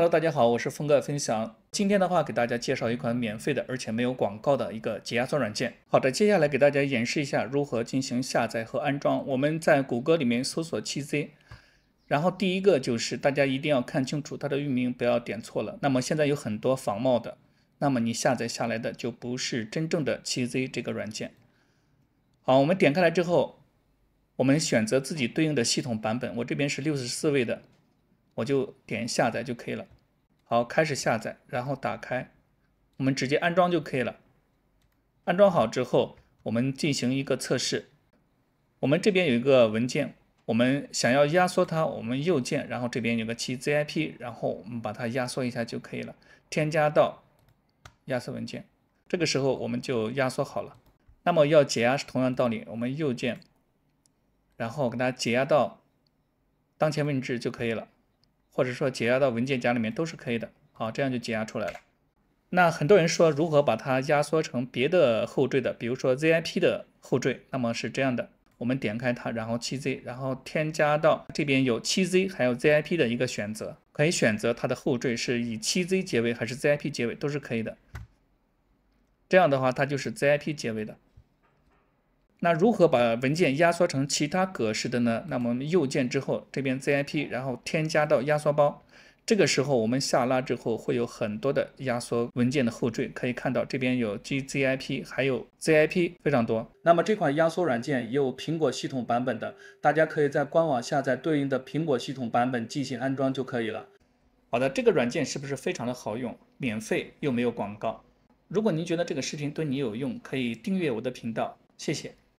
Hello，大家好，我是峰哥分享。今天的话，给大家介绍一款免费的，而且没有广告的一个解压缩软件。好的，接下来给大家演示一下如何进行下载和安装。我们在谷歌里面搜索 7z，然后第一个就是大家一定要看清楚它的域名，不要点错了。那么现在有很多仿冒的，那么你下载下来的就不是真正的 7z 这个软件。好，我们点开来之后，我们选择自己对应的系统版本，我这边是六十四位的。我就点下载就可以了。好，开始下载，然后打开，我们直接安装就可以了。安装好之后，我们进行一个测试。我们这边有一个文件，我们想要压缩它，我们右键，然后这边有个七 zip，然后我们把它压缩一下就可以了。添加到压缩文件，这个时候我们就压缩好了。那么要解压是同样道理，我们右键，然后给它解压到当前位置就可以了。或者说解压到文件夹里面都是可以的。好，这样就解压出来了。那很多人说如何把它压缩成别的后缀的，比如说 ZIP 的后缀，那么是这样的，我们点开它，然后 7z，然后添加到这边有 7z，还有 ZIP 的一个选择，可以选择它的后缀是以 7z 结尾还是 ZIP 结尾都是可以的。这样的话，它就是 ZIP 结尾的。那如何把文件压缩成其他格式的呢？那么右键之后，这边 ZIP，然后添加到压缩包。这个时候我们下拉之后会有很多的压缩文件的后缀，可以看到这边有 GZIP，还有 ZIP，非常多。那么这款压缩软件也有苹果系统版本的，大家可以在官网下载对应的苹果系统版本进行安装就可以了。好的，这个软件是不是非常的好用？免费又没有广告。如果您觉得这个视频对你有用，可以订阅我的频道，谢谢。